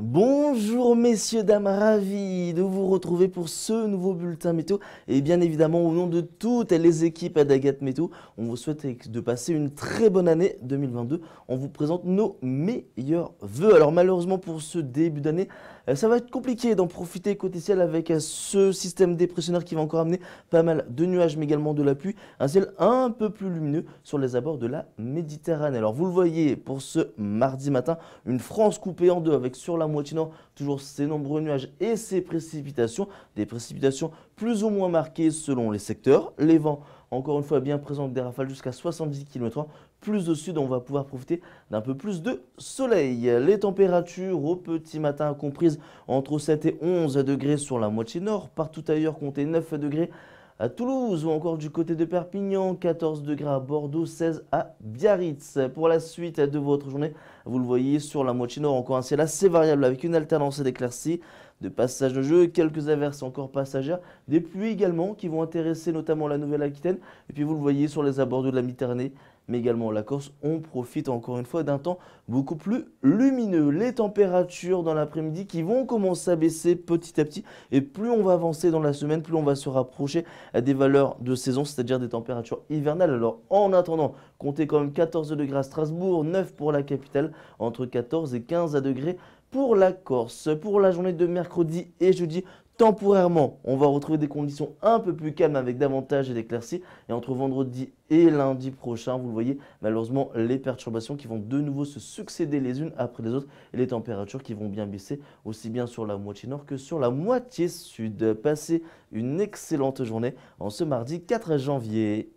Boom! Bonjour messieurs, dames, ravi de vous retrouver pour ce nouveau bulletin météo. Et bien évidemment, au nom de toutes les équipes d'Agathe Météo, on vous souhaite de passer une très bonne année 2022. On vous présente nos meilleurs vœux. Alors malheureusement pour ce début d'année, euh, ça va être compliqué d'en profiter côté ciel avec euh, ce système dépressionnaire qui va encore amener pas mal de nuages mais également de la pluie. Un ciel un peu plus lumineux sur les abords de la Méditerranée. Alors vous le voyez pour ce mardi matin, une France coupée en deux avec sur la moitié nord toujours ces nombreux nuages et ces précipitations, des précipitations plus ou moins marquées selon les secteurs, les vents encore une fois bien présents avec des rafales jusqu'à 70 km/h. Plus au sud, on va pouvoir profiter d'un peu plus de soleil. Les températures au petit matin comprises entre 7 et 11 degrés sur la moitié nord, partout ailleurs comptez 9 degrés à Toulouse ou encore du côté de Perpignan, 14 degrés à Bordeaux, 16 à Biarritz. Pour la suite de votre journée, vous le voyez sur la moitié nord, encore un ciel assez variable avec une alternance d'éclaircies, de passages de jeu, quelques averses encore passagères, des pluies également qui vont intéresser notamment la Nouvelle-Aquitaine. Et puis vous le voyez sur les abords de la Méditerranée, mais également la Corse, on profite encore une fois d'un temps beaucoup plus lumineux. Les températures dans l'après-midi qui vont commencer à baisser petit à petit et plus on va avancer dans la semaine, plus on va se rapprocher à des valeurs de saison, c'est-à-dire des températures hivernales. Alors en attendant, comptez quand même 14 degrés à Strasbourg, 9 pour la capitale, entre 14 et 15 degrés pour la Corse. Pour la journée de mercredi et jeudi, Temporairement, on va retrouver des conditions un peu plus calmes avec davantage d'éclaircies. Et entre vendredi et lundi prochain, vous le voyez, malheureusement, les perturbations qui vont de nouveau se succéder les unes après les autres et les températures qui vont bien baisser aussi bien sur la moitié nord que sur la moitié sud. Passez une excellente journée en ce mardi 4 janvier.